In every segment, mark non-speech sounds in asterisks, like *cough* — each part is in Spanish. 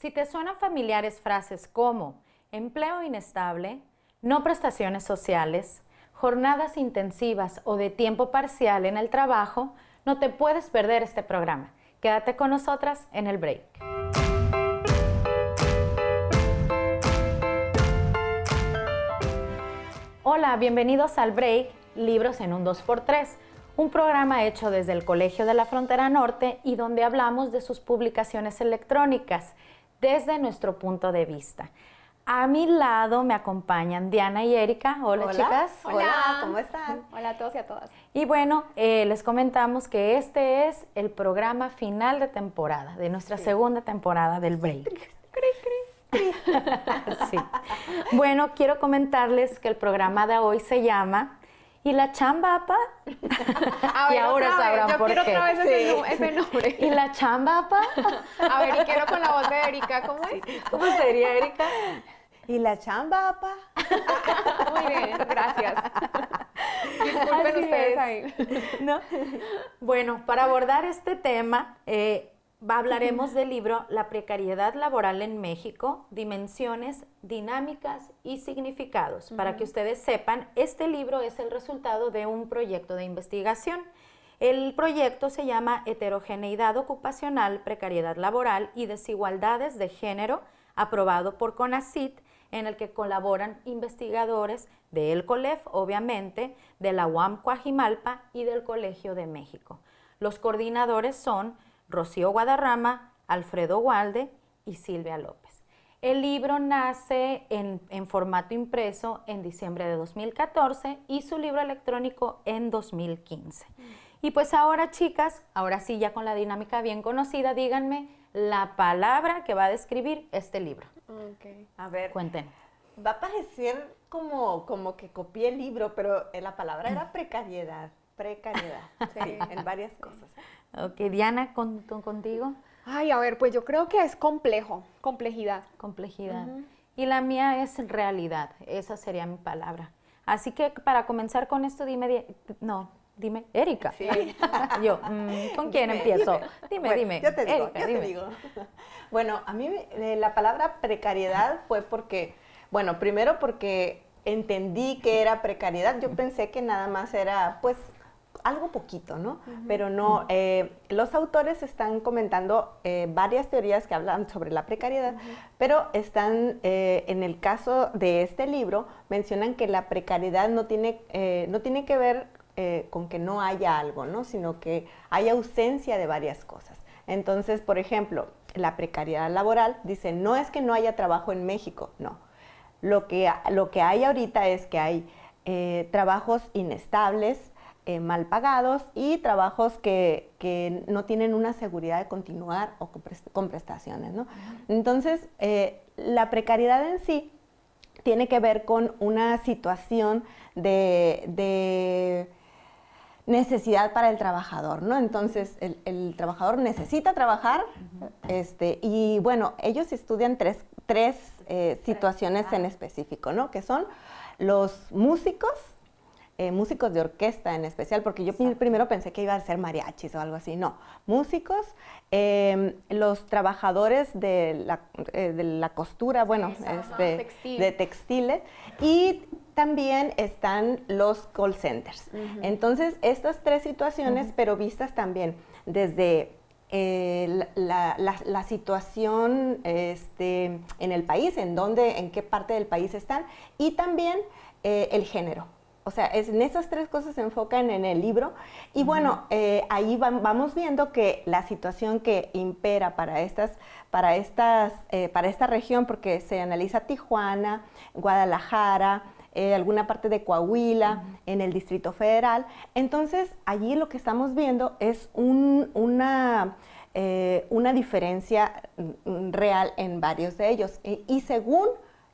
Si te suenan familiares frases como empleo inestable, no prestaciones sociales, jornadas intensivas o de tiempo parcial en el trabajo, no te puedes perder este programa. Quédate con nosotras en el break. Hola, bienvenidos al break Libros en un 2x3 un programa hecho desde el Colegio de la Frontera Norte y donde hablamos de sus publicaciones electrónicas desde nuestro punto de vista. A mi lado me acompañan Diana y Erika. Hola, chicas. Hola. ¿cómo están? Hola a todos y a todas. Y bueno, eh, les comentamos que este es el programa final de temporada, de nuestra segunda temporada del Break. *laughs* sí. Bueno, quiero comentarles que el programa de hoy se llama ¿Y la chamba, pa? *laughs* y ahora sabrán yo por quiero otra vez ese, nombre. *laughs* ¿Y la chamba, pa? A ver, y quiero con la voz de Erika, ¿cómo es? ¿Cómo sería, Erika? ¿Y la chamba, pa? *laughs* Muy bien, gracias. Disculpen ustedes ¿No? Bueno, para abordar este tema, eh, hablaremos del libro La precariedad laboral en México, dimensiones, dinámicas y significados. Para que ustedes sepan, este libro es el resultado de un proyecto de investigación. El proyecto se llama Heterogeneidad ocupacional, precariedad laboral y desigualdades de género, aprobado por CONACIT, en el que colaboran investigadores El COLEF, obviamente, de la UAM Coajimalpa y del Colegio de México. Los coordinadores son Rocío Guadarrama, Alfredo Walde y Silvia López. El libro nace en, formato impreso en diciembre de 2014 y su libro electrónico en 2015. Y pues ahora, chicas, ahora sí, ya con la dinámica bien conocida, díganme la palabra que va a describir este libro. Okay. A ver. Cuenten. Va a parecer como, como que copié el libro, pero la palabra era precariedad precariedad, *laughs* sí, en varias cosas. Ok, Diana, ¿con, contigo. Ay, a ver, pues yo creo que es complejo, complejidad. Complejidad. Y la mía es realidad, esa sería mi palabra. Así que para comenzar con esto, dime, no, dime, Erika. Sí. *laughs* yo, mm, ¿con quién empiezo? *laughs* Dime, dime. Yo te digo, Te digo. Bueno, a mí eh, la palabra precariedad fue porque, bueno, primero porque entendí que era precariedad. Yo pensé que nada más era, pues, algo poquito, ¿no? Pero no, eh, los autores están comentando eh, varias teorías que hablan sobre la precariedad, pero están, eh, en el caso de este libro, mencionan que la precariedad no tiene, no tiene que ver con que no haya algo, ¿no? Sino que hay ausencia de varias cosas. Entonces, por ejemplo, la precariedad laboral dice, no es que no haya trabajo en México, no. Lo que, lo que hay ahorita es que hay trabajos inestables, eh, mal pagados y trabajos que, no tienen una seguridad de continuar o con prestaciones. Entonces, eh, la precariedad en sí tiene que ver con una situación de, necesidad para el trabajador, ¿no? Entonces, el, trabajador necesita trabajar, este, y bueno, ellos estudian tres, eh, situaciones en específico, ¿no? Que son los músicos, eh, músicos de orquesta en especial, porque yo primero pensé que iba a ser mariachis o algo así, no, músicos, eh, los trabajadores de la, eh, costura, bueno, este, ah, de textiles, y también están los call centers. Entonces, estas tres situaciones, pero vistas también desde la, situación este, en el país, en dónde, en qué parte del país están, y también el género. O sea, en esas tres cosas se enfocan en el libro. Y bueno, eh, ahí vamos viendo que la situación que impera para estas, para eh, para esta región, porque se analiza Tijuana, Guadalajara, eh, alguna parte de Coahuila, en el Distrito Federal. Entonces, allí lo que estamos viendo es una, diferencia mm, mm, real en varios de ellos. y según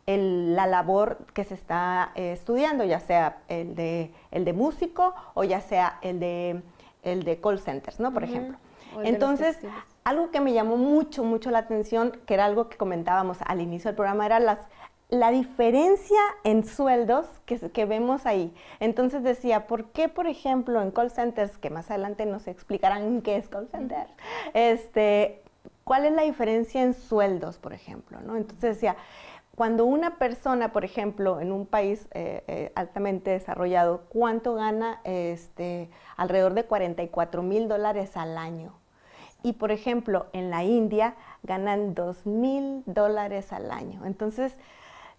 la labor que se está eh, estudiando, ya sea el de, el de músico o ya sea el de, el de call centers, ¿no? Por ejemplo. Entonces, algo que me llamó mucho, mucho la atención, que era algo que comentábamos al inicio del programa, era las, la diferencia en sueldos que, que, vemos ahí. Entonces decía, ¿por qué, por ejemplo, en call centers, que más adelante nos explicarán qué es call center, este, cuál es la diferencia en sueldos, por ejemplo? ¿no? Entonces decía, cuando una persona, por ejemplo, en un país eh, eh, altamente desarrollado, ¿cuánto gana? Este, alrededor de 44 mil dólares al año. Y por ejemplo, en la India ganan 2 mil dólares al año. Entonces,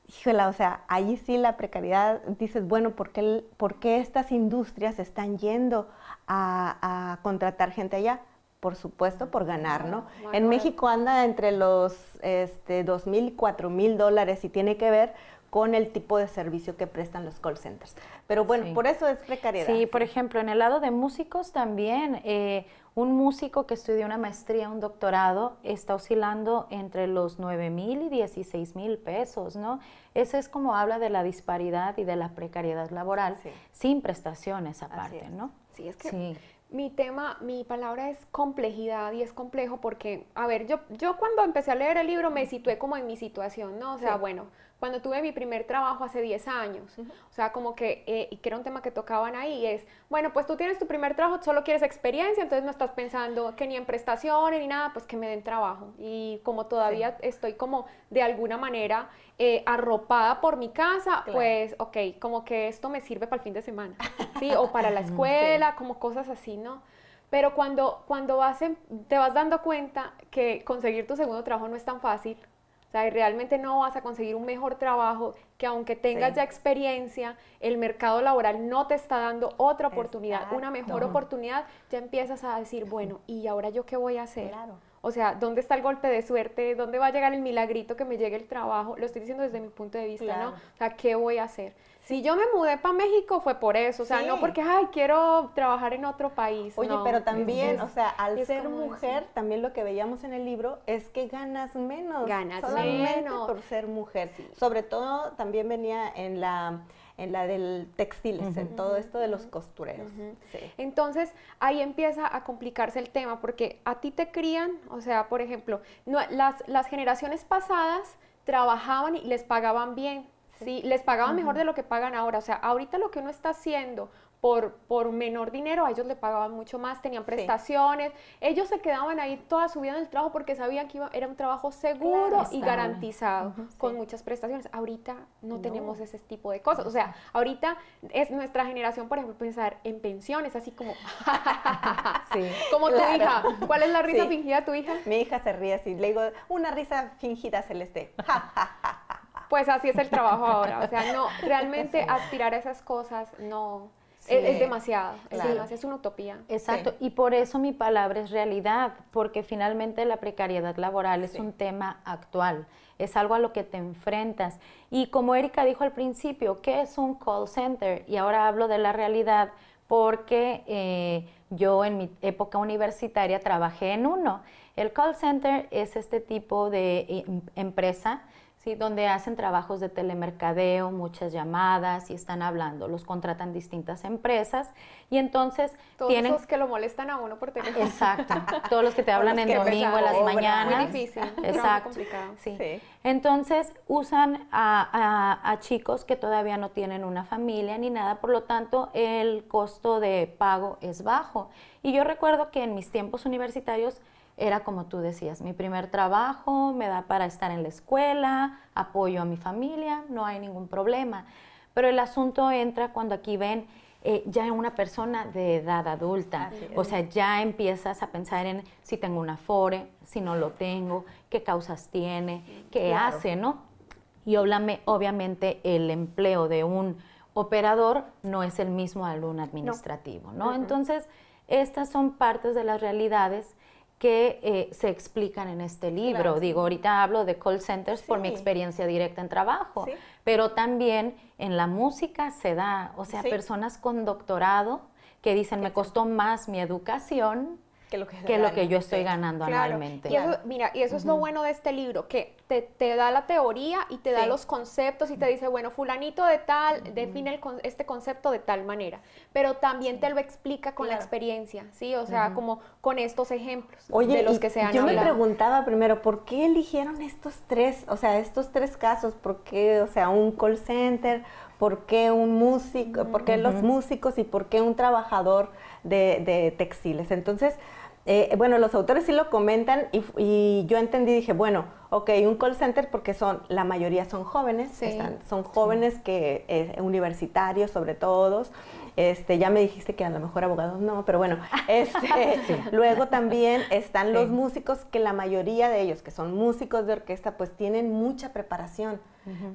o sea, ahí sí la precariedad, dices, bueno, ¿por qué, ¿por qué estas industrias están yendo a contratar gente allá? por supuesto, por ganar, ¿no? en México anda entre los este, 2.000 y 4.000 dólares y tiene que ver con el tipo de servicio que prestan los call centers. Pero bueno, por eso es precariedad. Sí, por ejemplo, en el lado de músicos también, eh, un músico que estudió una maestría, un doctorado, está oscilando entre los 9,000 mil y 16,000 mil pesos, ¿no? Eso es como habla de la disparidad y de la precariedad laboral, sin prestaciones aparte, ¿no? Sí, es que sí mi tema, mi palabra es complejidad y es complejo porque, a ver, yo, yo cuando empecé a leer el libro me situé como en mi situación, ¿no? O sea, bueno, cuando tuve mi primer trabajo hace 10 años. O sea, como que, eh, y que era un tema que tocaban ahí, es, bueno, pues tú tienes tu primer trabajo, solo quieres experiencia, entonces no estás pensando que ni en prestaciones ni nada, pues que me den trabajo. Y como todavía estoy como de alguna manera eh, arropada por mi casa, pues, ok, como que esto me sirve para el fin de semana, ¿sí? O *laughs* para la escuela, como cosas así, ¿no? Pero cuando, cuando vas te vas dando cuenta que conseguir tu segundo trabajo no es tan fácil, o sea, realmente no vas a conseguir un mejor trabajo que aunque tengas ya experiencia, el mercado laboral no te está dando otra oportunidad, una mejor oportunidad, ya empiezas a decir, bueno, ¿y ahora yo qué voy a hacer? Claro. O sea, ¿dónde está el golpe de suerte? ¿Dónde va a llegar el milagrito que me llegue el trabajo? Lo estoy diciendo desde mi punto de vista, ¿no? O sea, ¿qué voy a hacer? Si yo me mudé para México fue por eso, o sea, no porque, ay, quiero trabajar en otro país. Oye, pero también, o sea, al ser mujer, también lo que veíamos en el libro es que ganas menos. Ganas menos. por ser mujer. Sobre todo, también venía en la en la del textiles, en todo esto de los costureros. Entonces, ahí empieza a complicarse el tema, porque a ti te crían, o sea, por ejemplo, las, las generaciones pasadas trabajaban y les pagaban bien, Sí, les pagaban mejor de lo que pagan ahora. O sea, ahorita lo que uno está haciendo por, menor dinero, a ellos le pagaban mucho más, tenían prestaciones, ellos se quedaban ahí toda su vida en el trabajo porque sabían que era un trabajo seguro y garantizado, con muchas prestaciones. Ahorita no, tenemos ese tipo de cosas, o sea, ahorita es nuestra generación, por ejemplo, pensar en pensiones, así como, *laughs* *laughs* como tu hija, ¿cuál es la risa fingida de tu hija? Mi hija se ríe así, le digo, una risa fingida celeste. pues así es el trabajo ahora. O sea, no, *laughs* realmente aspirar a esas cosas no, es, demasiado, es, una utopía. Exacto, y por eso mi palabra es realidad, porque finalmente la precariedad laboral es un tema actual, es algo a lo que te enfrentas. Y como Erika dijo al principio, ¿qué es un call center? Y ahora hablo de la realidad porque eh, yo en mi época universitaria trabajé en uno. El call center es este tipo de eh, em, empresa donde hacen trabajos de telemercadeo, muchas llamadas y están hablando. Los contratan distintas empresas y entonces tienen... Todos los que lo molestan a uno por teléfono. *laughs* Exacto, todos los que te *laughs* hablan en domingo, a las mañanas. mañanas. Muy difícil, Exacto. complicado. Entonces usan a chicos que todavía no tienen una familia ni nada, por lo tanto el costo de pago es bajo. Y yo recuerdo que en mis tiempos universitarios era como tú decías, mi primer trabajo, me da para estar en la escuela, apoyo a mi familia, no hay ningún problema. Pero el asunto entra cuando aquí ven eh, ya una persona de edad adulta. O sea, ya empiezas a pensar en si tengo una fore, si no lo tengo, qué causas tiene, mm, qué hace, ¿no? Y obviamente el empleo de un operador no es el mismo al un administrativo, ¿no? Entonces, estas son partes de las realidades que eh, se explican en este libro. Digo, ahorita hablo de call centers por mi experiencia directa en trabajo, pero también en la música se da, o sea, personas con doctorado que dicen, me costó más mi educación que lo que, lo que yo estoy ganando anualmente. Y eso, mira, y eso es lo bueno de este libro, que te, da la teoría y te da los conceptos y te dice, bueno, fulanito de tal, define este concepto de tal manera, pero también te lo explica con la experiencia, ¿sí? O sea, como con estos ejemplos de los que se han Yo me preguntaba primero, ¿por qué eligieron estos tres, o sea, estos tres casos? ¿Por qué, o sea, un call center? ¿Por qué un músico? ¿Por qué los músicos? ¿Y por qué un trabajador de textiles? Entonces, eh, bueno, los autores sí lo comentan y, yo entendí, dije, bueno, ok, un call center porque son, la mayoría son jóvenes, son jóvenes que, eh, universitarios sobre todo, este, ya me dijiste que a lo mejor abogados no, pero bueno, *laughs* este, luego también están los músicos que la mayoría de ellos, que son músicos de orquesta, pues tienen mucha preparación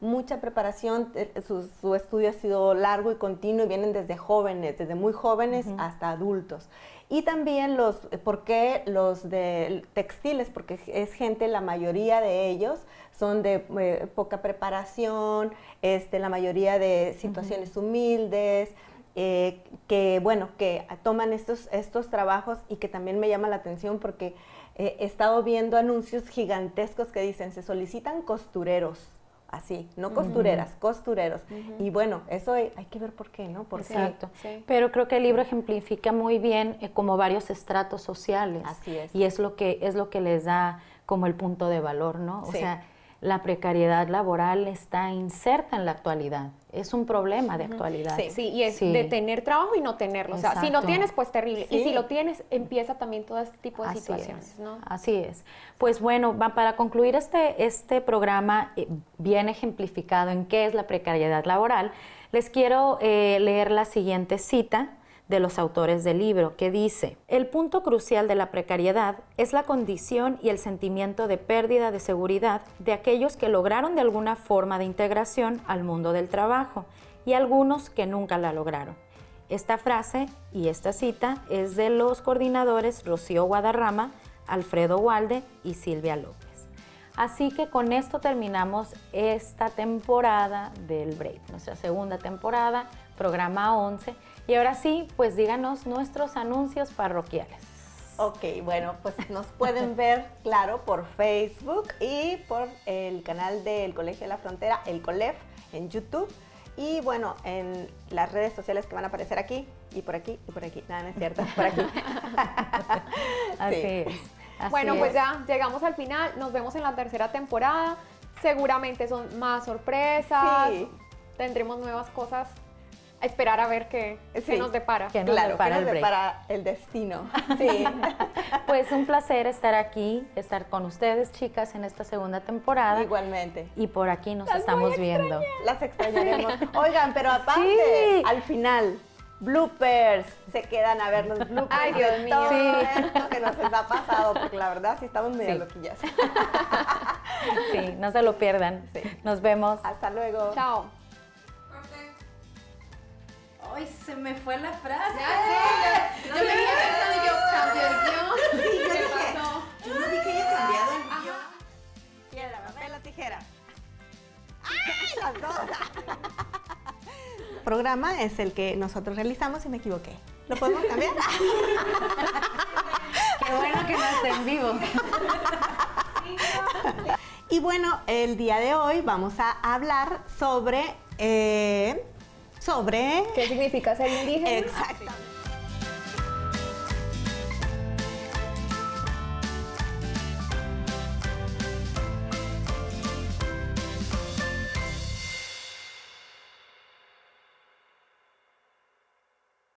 mucha preparación, eh, su, estudio ha sido largo y continuo y vienen desde jóvenes, desde muy jóvenes hasta adultos. Y también los, eh, ¿por qué los de textiles? Porque es gente, la mayoría de ellos son de eh, poca preparación, este, la mayoría de situaciones humildes. que bueno, que toman estos, estos trabajos y que también me llama la atención porque he estado viendo anuncios gigantescos que dicen se solicitan costureros así, no costureras, costureros. Y bueno, eso hay, que ver por qué, ¿no? Por cierto. Pero creo que el libro ejemplifica muy bien eh, como varios estratos sociales. Así es. Y es lo que es lo que les da como el punto de valor, ¿no? O sea, la precariedad laboral está inserta en la actualidad. Es un problema de actualidad. Sí, sí y es de tener trabajo y no tenerlo. O sea, si no tienes, pues terrible. Y si lo tienes, empieza también todo este tipo de situaciones. Así es. Pues bueno, para concluir este, este programa eh, bien ejemplificado en qué es la precariedad laboral, les quiero eh, leer la siguiente cita de los autores del libro, que dice, el punto crucial de la precariedad es la condición y el sentimiento de pérdida de seguridad de aquellos que lograron de alguna forma de integración al mundo del trabajo y algunos que nunca la lograron. Esta frase y esta cita es de los coordinadores Rocío Guadarrama, Alfredo Walde y Silvia López. Así que con esto terminamos esta temporada del Break, nuestra segunda temporada, programa 11. Y ahora sí, pues díganos nuestros anuncios parroquiales. Ok, bueno, pues nos pueden *laughs* ver, claro, por Facebook y por el canal del Colegio de la Frontera, el COLEF, en YouTube. Y bueno, en las redes sociales que van a aparecer aquí, y por aquí, y por aquí. Nada, no es cierto, por aquí. *laughs* Así es. bueno, pues ya llegamos al final. Nos vemos en la tercera temporada. Seguramente son más sorpresas. Sí. Tendremos nuevas cosas esperar a ver qué, nos depara. claro, depara, ¿qué nos el, depara el destino. *laughs* Sí. pues un placer estar aquí, estar con ustedes, chicas, en esta segunda temporada. Igualmente. Y por aquí nos estamos viendo. Las extrañaremos. *laughs* Oigan, pero aparte, al final, bloopers. Se quedan a ver los *laughs* bloopers. Ay, Dios mío. Todo sí. esto que nos ha pasado, porque la verdad sí estamos medio loquillas. Sí, no se lo pierdan. Sí. Nos vemos. Hasta luego. Chao. Ay, se me fue la frase. Ya sé. Yo me había pensado, yo cambió el guión. Sí, yo dije, pasó? Yo no dije haya cambiado el guión. Piedra, papel o tijera. ¡Ay, las dos! *laughs* Programa es el que nosotros realizamos y me equivoqué. ¿Lo podemos cambiar? *laughs* Qué bueno que no estén en vivo. *laughs* Y bueno, el día de hoy vamos a hablar sobre eh, sobre... ¿Qué significa ser indígena? Exactamente.